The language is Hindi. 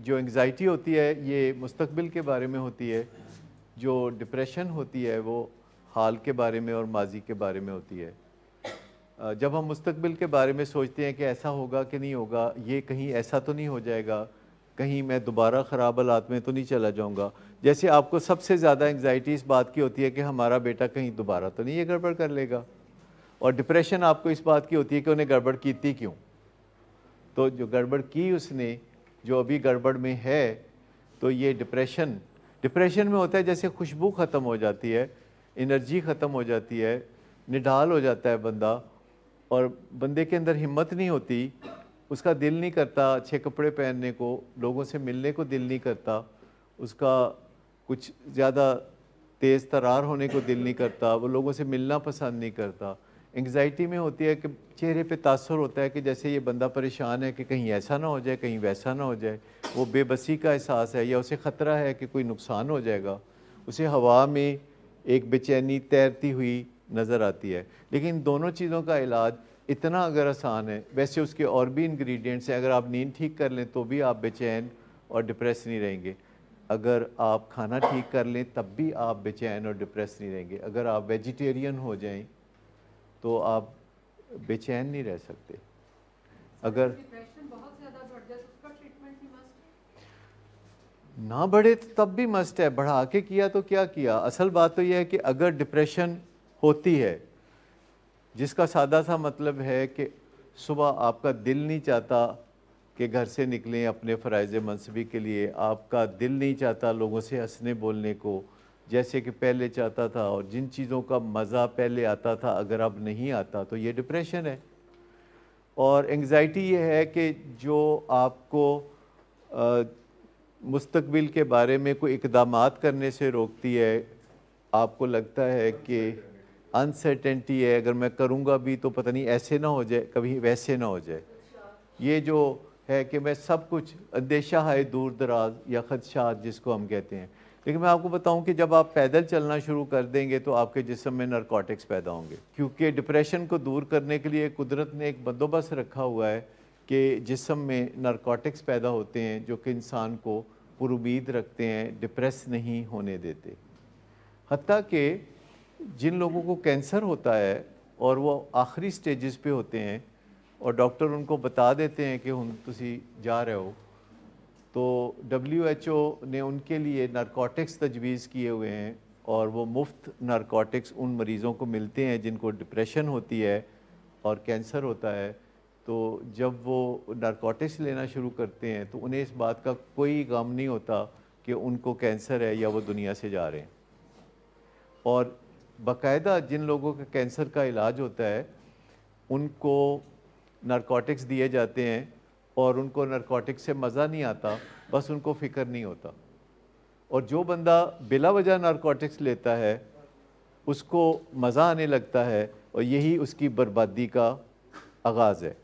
जो एंग्ज़ाइटी होती है ये मुस्तबिल के बारे में होती है जो डिप्रेशन होती है वो हाल के बारे में और माजी के बारे में होती है जब हम मुस्तबिल के बारे में सोचते हैं कि ऐसा होगा कि नहीं होगा ये कहीं ऐसा तो नहीं हो जाएगा कहीं मैं दोबारा ख़राब हालात में तो नहीं चला जाऊँगा जैसे आपको सबसे ज़्यादा एंग्ज़ाइटी इस बात की होती है कि हमारा बेटा कहीं दोबारा तो नहीं ये गड़बड़ कर लेगा और डिप्रेशन आपको इस बात की होती है कि उन्हें गड़बड़ की थी क्यों तो जो गड़बड़ की उसने जो अभी गड़बड़ में है तो ये डिप्रेशन डिप्रेशन में होता है जैसे खुशबू ख़त्म हो जाती है एनर्जी ख़त्म हो जाती है निढाल हो जाता है बंदा और बंदे के अंदर हिम्मत नहीं होती उसका दिल नहीं करता अच्छे कपड़े पहनने को लोगों से मिलने को दिल नहीं करता उसका कुछ ज़्यादा तेज़ तरार होने को दिल नहीं करता वो लोगों से मिलना पसंद नहीं करता एंगजाइटी में होती है कि चेहरे पे तासर होता है कि जैसे ये बंदा परेशान है कि कहीं ऐसा ना हो जाए कहीं वैसा ना हो जाए वो बेबसी का एहसास है या उसे ख़तरा है कि कोई नुकसान हो जाएगा उसे हवा में एक बेचैनी तैरती हुई नज़र आती है लेकिन दोनों चीज़ों का इलाज इतना अगर आसान है वैसे उसके और भी इंग्रेडिएंट्स हैं अगर आप नींद ठीक कर लें तो भी आप बेचैन और डिप्रेस नहीं रहेंगे अगर आप खाना ठीक कर लें तब भी आप बेचैन और डिप्रेस नहीं रहेंगे अगर आप वेजिटेरियन हो जाएं तो आप बेचैन नहीं रह सकते अगर तो ना बढ़े तो तब भी मस्ट है बढ़ा के किया तो क्या किया असल बात तो यह है कि अगर डिप्रेशन होती है जिसका सादा सा मतलब है कि सुबह आपका दिल नहीं चाहता कि घर से निकलें अपने फ़रज़ मनसबी के लिए आपका दिल नहीं चाहता लोगों से हंसने बोलने को जैसे कि पहले चाहता था और जिन चीज़ों का मज़ा पहले आता था अगर अब नहीं आता तो ये डिप्रेशन है और एंग्ज़ाइटी ये है कि जो आपको मुस्तबिल के बारे में कोई इकदाम करने से रोकती है आपको लगता है कि अनसर्टेंटी है अगर मैं करूँगा भी तो पता नहीं ऐसे ना हो जाए कभी वैसे ना हो जाए ये जो है कि मैं सब कुछ अंदेशा है दूर दराज या खदशात जिसको हम कहते हैं लेकिन मैं आपको बताऊं कि जब आप पैदल चलना शुरू कर देंगे तो आपके जिसम में नरकोटिक्स पैदा होंगे क्योंकि डिप्रेशन को दूर करने के लिए कुदरत ने एक बंदोबस्त रखा हुआ है कि जिसम में नरकोटिक्स पैदा होते हैं जो कि इंसान को पुरुबीद रखते हैं डिप्रेस नहीं होने देते हती कि जिन लोगों को कैंसर होता है और वो आखिरी स्टेजेस पे होते हैं और डॉक्टर उनको बता देते हैं कि हम तुम जा रहे हो तो डब्ल्यू ने उनके लिए नारकोटिक्स तजवीज़ किए हुए हैं और वो मुफ्त नारकोटिक्स उन मरीज़ों को मिलते हैं जिनको डिप्रेशन होती है और कैंसर होता है तो जब वो नरकोटिक्स लेना शुरू करते हैं तो उन्हें इस बात का कोई गम नहीं होता कि उनको कैंसर है या वो दुनिया से जा रहे हैं और बाकायदा जिन लोगों का कैंसर का इलाज होता है उनको नारकोटिक्स दिए जाते हैं और उनको नरकोटिक से मज़ा नहीं आता बस उनको फ़िक्र नहीं होता और जो बंदा बिला वजह नारकोटिक्स लेता है उसको मज़ा आने लगता है और यही उसकी बर्बादी का आगाज़ है